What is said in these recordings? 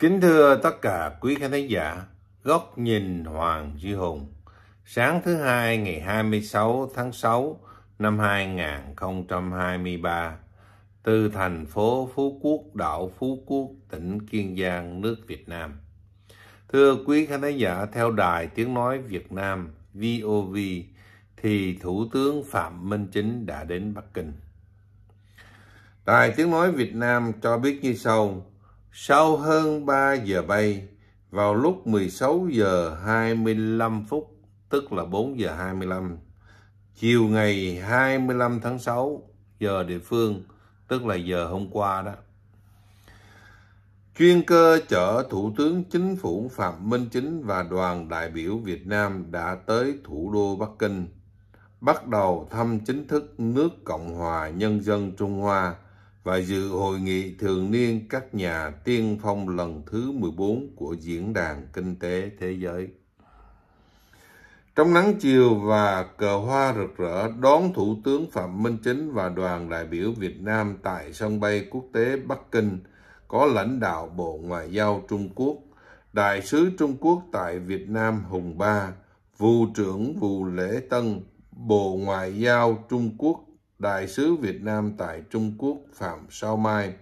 Kính thưa tất cả quý khán thính giả, Góc nhìn Hoàng Duy Hùng, sáng thứ hai ngày 26 tháng 6 năm 2023, từ thành phố Phú Quốc, đảo Phú Quốc, tỉnh Kiên Giang, nước Việt Nam. Thưa quý khán thính giả, theo Đài Tiếng Nói Việt Nam VOV, thì Thủ tướng Phạm Minh Chính đã đến Bắc Kinh. Đài Tiếng Nói Việt Nam cho biết như sau, sau hơn 3 giờ bay, vào lúc 16 giờ 25 phút, tức là 4 giờ 25, chiều ngày 25 tháng 6 giờ địa phương, tức là giờ hôm qua đó. Chuyên cơ chở Thủ tướng Chính phủ Phạm Minh Chính và đoàn đại biểu Việt Nam đã tới thủ đô Bắc Kinh, bắt đầu thăm chính thức nước Cộng hòa Nhân dân Trung Hoa – và dự hội nghị thường niên các nhà tiên phong lần thứ 14 của Diễn đàn Kinh tế Thế giới. Trong nắng chiều và cờ hoa rực rỡ đón Thủ tướng Phạm Minh Chính và đoàn đại biểu Việt Nam tại sân bay quốc tế Bắc Kinh có lãnh đạo Bộ Ngoại giao Trung Quốc, Đại sứ Trung Quốc tại Việt Nam Hùng Ba, Vụ trưởng Vụ Lễ Tân, Bộ Ngoại giao Trung Quốc Đại sứ Việt Nam tại Trung Quốc Phạm Sao Mai,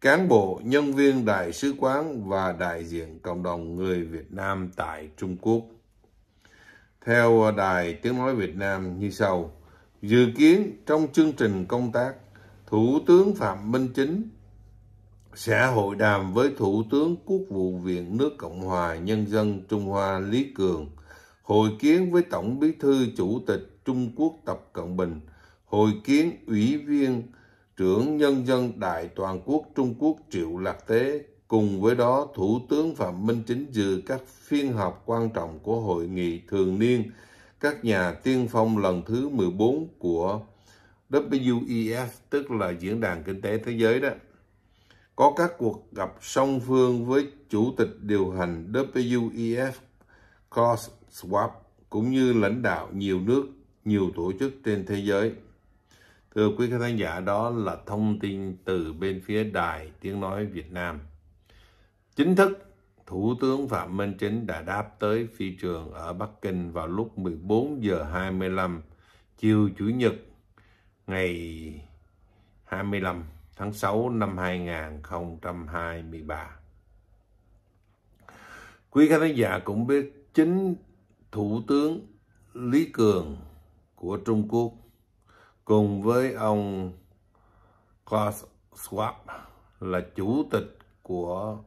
cán bộ, nhân viên Đại sứ quán và đại diện cộng đồng người Việt Nam tại Trung Quốc. Theo Đài Tiếng Nói Việt Nam như sau, dự kiến trong chương trình công tác, Thủ tướng Phạm Minh Chính sẽ hội đàm với Thủ tướng Quốc vụ Viện nước Cộng hòa Nhân dân Trung Hoa Lý Cường, hội kiến với Tổng bí thư Chủ tịch Trung Quốc Tập Cận Bình, hội kiến ủy viên trưởng nhân dân Đại toàn quốc Trung Quốc Triệu Lạc Tế, cùng với đó Thủ tướng Phạm Minh Chính dự các phiên họp quan trọng của hội nghị thường niên các nhà tiên phong lần thứ 14 của WEF, tức là Diễn đàn Kinh tế Thế giới đó. Có các cuộc gặp song phương với Chủ tịch điều hành WEF, Klaus Schwab, cũng như lãnh đạo nhiều nước, nhiều tổ chức trên thế giới. Thưa quý khán thính giả, đó là thông tin từ bên phía Đài Tiếng Nói Việt Nam. Chính thức, Thủ tướng Phạm Minh Chính đã đáp tới phi trường ở Bắc Kinh vào lúc 14 giờ 25 chiều Chủ nhật ngày 25 tháng 6 năm 2023. Quý khán giả cũng biết chính Thủ tướng Lý Cường của Trung Quốc cùng với ông Klaus Schwab là chủ tịch của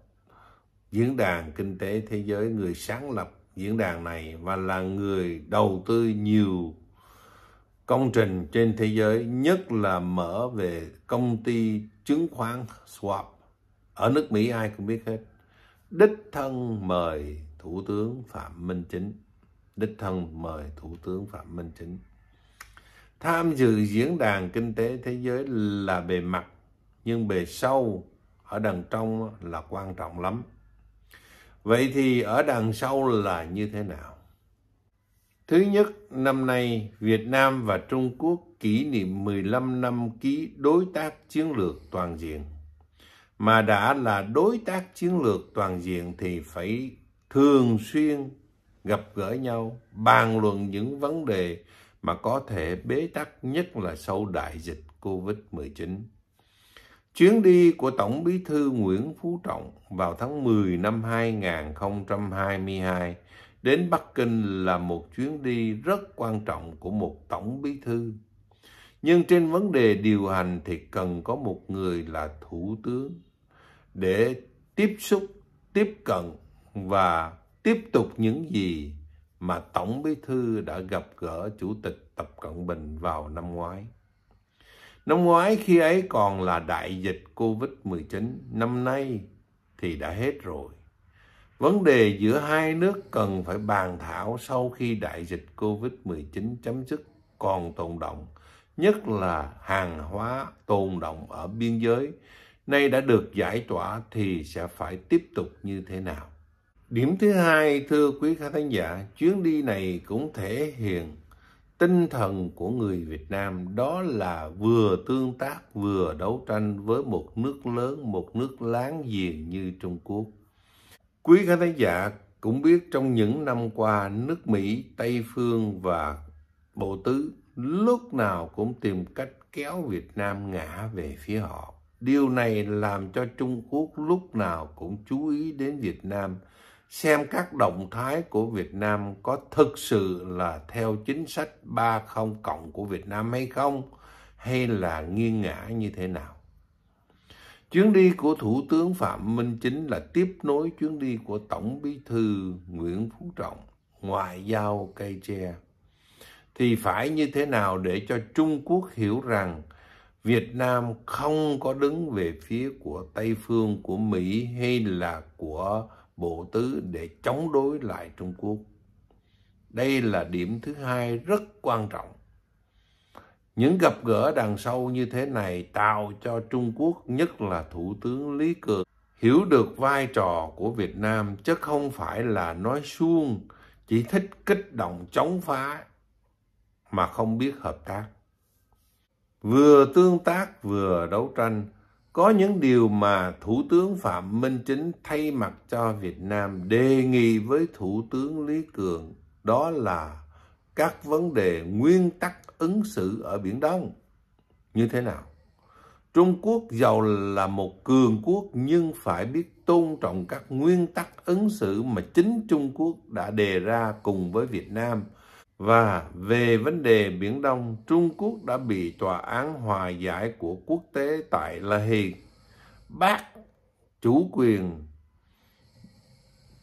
diễn đàn kinh tế thế giới người sáng lập diễn đàn này và là người đầu tư nhiều công trình trên thế giới nhất là mở về công ty chứng khoán Schwab ở nước Mỹ ai cũng biết hết đích thân mời thủ tướng Phạm Minh Chính đích thân mời thủ tướng Phạm Minh Chính tham dự diễn đàn kinh tế thế giới là bề mặt nhưng bề sâu ở đằng trong là quan trọng lắm vậy thì ở đằng sau là như thế nào thứ nhất năm nay việt nam và trung quốc kỷ niệm 15 năm ký đối tác chiến lược toàn diện mà đã là đối tác chiến lược toàn diện thì phải thường xuyên gặp gỡ nhau bàn luận những vấn đề mà có thể bế tắc nhất là sau đại dịch COVID-19. Chuyến đi của Tổng Bí thư Nguyễn Phú Trọng vào tháng 10 năm 2022 đến Bắc Kinh là một chuyến đi rất quan trọng của một Tổng Bí thư. Nhưng trên vấn đề điều hành thì cần có một người là Thủ tướng để tiếp xúc, tiếp cận và tiếp tục những gì mà Tổng Bí Thư đã gặp gỡ Chủ tịch Tập Cận Bình vào năm ngoái. Năm ngoái khi ấy còn là đại dịch Covid-19, năm nay thì đã hết rồi. Vấn đề giữa hai nước cần phải bàn thảo sau khi đại dịch Covid-19 chấm dứt còn tồn động, nhất là hàng hóa tồn động ở biên giới, nay đã được giải tỏa thì sẽ phải tiếp tục như thế nào? Điểm thứ hai, thưa quý khán thính giả, chuyến đi này cũng thể hiện tinh thần của người Việt Nam đó là vừa tương tác vừa đấu tranh với một nước lớn, một nước láng giềng như Trung Quốc. Quý khán thính giả cũng biết trong những năm qua nước Mỹ, Tây Phương và Bộ Tứ lúc nào cũng tìm cách kéo Việt Nam ngã về phía họ. Điều này làm cho Trung Quốc lúc nào cũng chú ý đến Việt Nam – xem các động thái của Việt Nam có thực sự là theo chính sách 30 cộng của Việt Nam hay không hay là nghiêng ngã như thế nào. Chuyến đi của Thủ tướng Phạm Minh Chính là tiếp nối chuyến đi của Tổng Bí thư Nguyễn Phú Trọng, ngoại giao cây tre. Thì phải như thế nào để cho Trung Quốc hiểu rằng Việt Nam không có đứng về phía của Tây Phương, của Mỹ hay là của bộ tứ để chống đối lại Trung Quốc. Đây là điểm thứ hai rất quan trọng. Những gặp gỡ đằng sau như thế này tạo cho Trung Quốc, nhất là Thủ tướng Lý Cường, hiểu được vai trò của Việt Nam chứ không phải là nói suông, chỉ thích kích động chống phá mà không biết hợp tác. Vừa tương tác vừa đấu tranh, có những điều mà Thủ tướng Phạm Minh Chính thay mặt cho Việt Nam đề nghị với Thủ tướng Lý Cường đó là các vấn đề nguyên tắc ứng xử ở Biển Đông như thế nào. Trung Quốc giàu là một cường quốc nhưng phải biết tôn trọng các nguyên tắc ứng xử mà chính Trung Quốc đã đề ra cùng với Việt Nam và về vấn đề Biển Đông, Trung Quốc đã bị Tòa án Hòa giải của quốc tế tại La Hague bác chủ quyền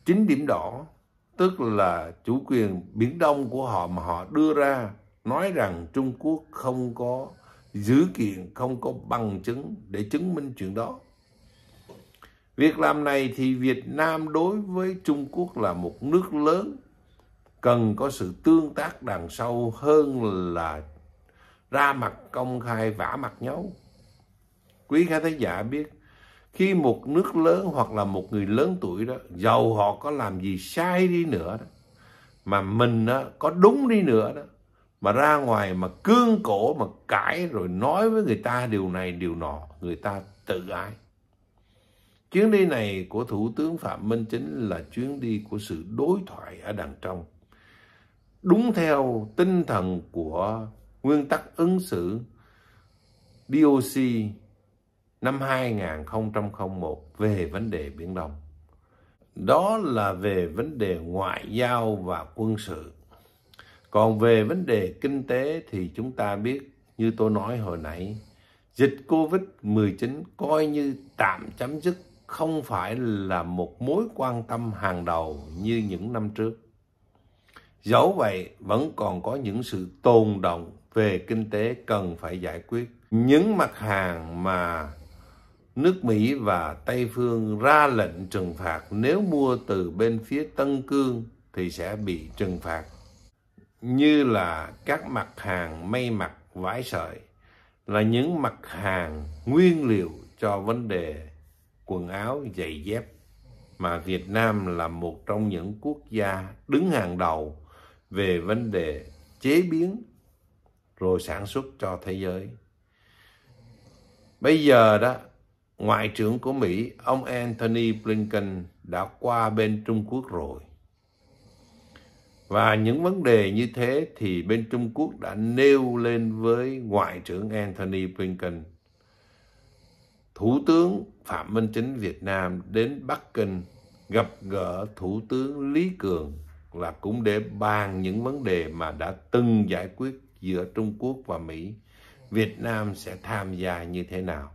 chính điểm đỏ, tức là chủ quyền Biển Đông của họ mà họ đưa ra nói rằng Trung Quốc không có dữ kiện, không có bằng chứng để chứng minh chuyện đó. Việc làm này thì Việt Nam đối với Trung Quốc là một nước lớn cần có sự tương tác đằng sau hơn là ra mặt công khai vả mặt nhau. Quý khán thính giả biết, khi một nước lớn hoặc là một người lớn tuổi đó, giàu họ có làm gì sai đi nữa đó, mà mình đó, có đúng đi nữa đó, mà ra ngoài mà cương cổ mà cãi rồi nói với người ta điều này điều nọ, người ta tự ái. Chuyến đi này của Thủ tướng Phạm Minh Chính là chuyến đi của sự đối thoại ở đằng trong đúng theo tinh thần của nguyên tắc ứng xử DOC năm 2001 về vấn đề Biển Đông. Đó là về vấn đề ngoại giao và quân sự. Còn về vấn đề kinh tế thì chúng ta biết như tôi nói hồi nãy, dịch Covid-19 coi như tạm chấm dứt không phải là một mối quan tâm hàng đầu như những năm trước. Dẫu vậy, vẫn còn có những sự tồn động về kinh tế cần phải giải quyết. Những mặt hàng mà nước Mỹ và Tây Phương ra lệnh trừng phạt nếu mua từ bên phía Tân Cương thì sẽ bị trừng phạt. Như là các mặt hàng may mặc vải sợi là những mặt hàng nguyên liệu cho vấn đề quần áo giày dép mà Việt Nam là một trong những quốc gia đứng hàng đầu về vấn đề chế biến rồi sản xuất cho thế giới. Bây giờ đó, Ngoại trưởng của Mỹ, ông Anthony Blinken đã qua bên Trung Quốc rồi. Và những vấn đề như thế thì bên Trung Quốc đã nêu lên với Ngoại trưởng Anthony Blinken. Thủ tướng Phạm Minh Chính Việt Nam đến Bắc Kinh gặp gỡ Thủ tướng Lý Cường là cũng để bàn những vấn đề mà đã từng giải quyết giữa Trung Quốc và Mỹ. Việt Nam sẽ tham gia như thế nào?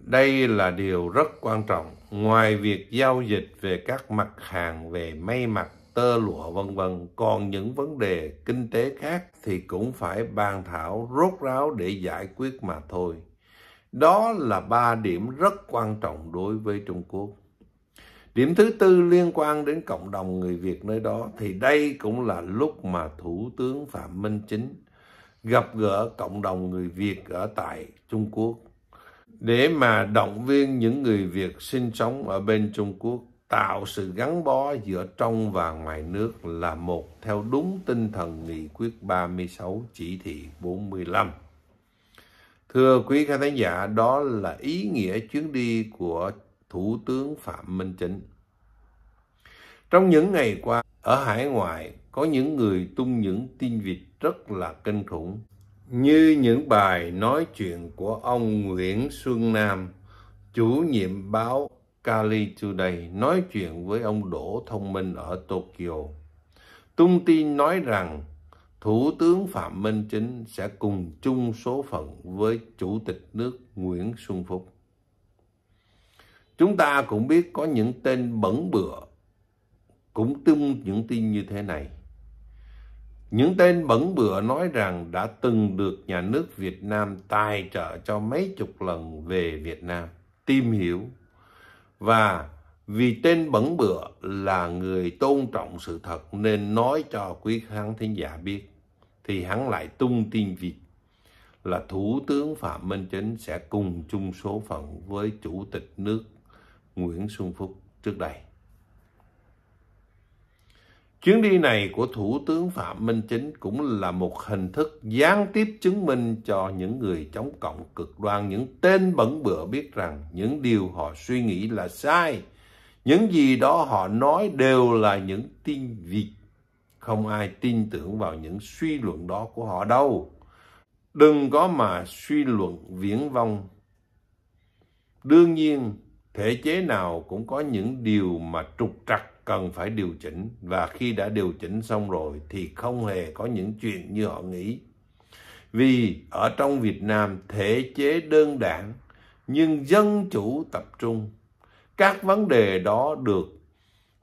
Đây là điều rất quan trọng. Ngoài việc giao dịch về các mặt hàng về may mặc, tơ lụa vân vân, còn những vấn đề kinh tế khác thì cũng phải bàn thảo rốt ráo để giải quyết mà thôi. Đó là ba điểm rất quan trọng đối với Trung Quốc. Điểm thứ tư liên quan đến cộng đồng người Việt nơi đó thì đây cũng là lúc mà Thủ tướng Phạm Minh Chính gặp gỡ cộng đồng người Việt ở tại Trung Quốc để mà động viên những người Việt sinh sống ở bên Trung Quốc tạo sự gắn bó giữa trong và ngoài nước là một theo đúng tinh thần nghị quyết 36 chỉ thị 45. Thưa quý khán giả, đó là ý nghĩa chuyến đi của Thủ tướng Phạm Minh Chính. Trong những ngày qua, ở hải ngoại có những người tung những tin vịt rất là kinh khủng, như những bài nói chuyện của ông Nguyễn Xuân Nam, chủ nhiệm báo Cali Today nói chuyện với ông Đỗ Thông Minh ở Tokyo. Tung tin nói rằng Thủ tướng Phạm Minh Chính sẽ cùng chung số phận với Chủ tịch nước Nguyễn Xuân Phúc. Chúng ta cũng biết có những tên bẩn bựa cũng tung những tin như thế này. Những tên bẩn bựa nói rằng đã từng được nhà nước Việt Nam tài trợ cho mấy chục lần về Việt Nam tìm hiểu và vì tên bẩn bựa là người tôn trọng sự thật nên nói cho quý khán thính giả biết thì hắn lại tung tin vịt là Thủ tướng Phạm Minh Chính sẽ cùng chung số phận với Chủ tịch nước Nguyễn Xuân Phúc trước đây. Chuyến đi này của Thủ tướng Phạm Minh Chính cũng là một hình thức gián tiếp chứng minh cho những người chống cộng cực đoan, những tên bẩn bựa biết rằng những điều họ suy nghĩ là sai, những gì đó họ nói đều là những tin vịt. Không ai tin tưởng vào những suy luận đó của họ đâu. Đừng có mà suy luận viễn vong. Đương nhiên, thể chế nào cũng có những điều mà trục trặc cần phải điều chỉnh và khi đã điều chỉnh xong rồi thì không hề có những chuyện như họ nghĩ vì ở trong việt nam thể chế đơn đảng nhưng dân chủ tập trung các vấn đề đó được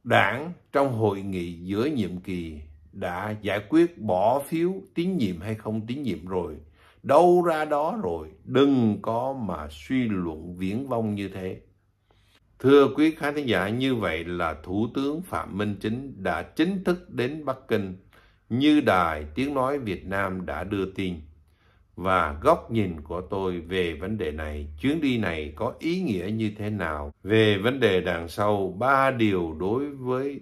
đảng trong hội nghị giữa nhiệm kỳ đã giải quyết bỏ phiếu tín nhiệm hay không tín nhiệm rồi đâu ra đó rồi đừng có mà suy luận viễn vông như thế Thưa quý khán giả, như vậy là Thủ tướng Phạm Minh Chính đã chính thức đến Bắc Kinh như Đài Tiếng Nói Việt Nam đã đưa tin. Và góc nhìn của tôi về vấn đề này, chuyến đi này có ý nghĩa như thế nào? Về vấn đề đằng sau, ba điều đối với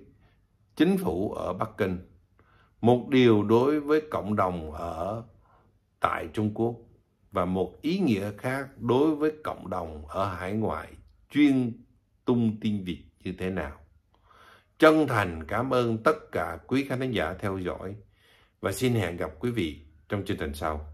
chính phủ ở Bắc Kinh, một điều đối với cộng đồng ở tại Trung Quốc và một ý nghĩa khác đối với cộng đồng ở hải ngoại chuyên tung tin vịt như thế nào. Chân thành cảm ơn tất cả quý khán giả theo dõi và xin hẹn gặp quý vị trong chương trình sau.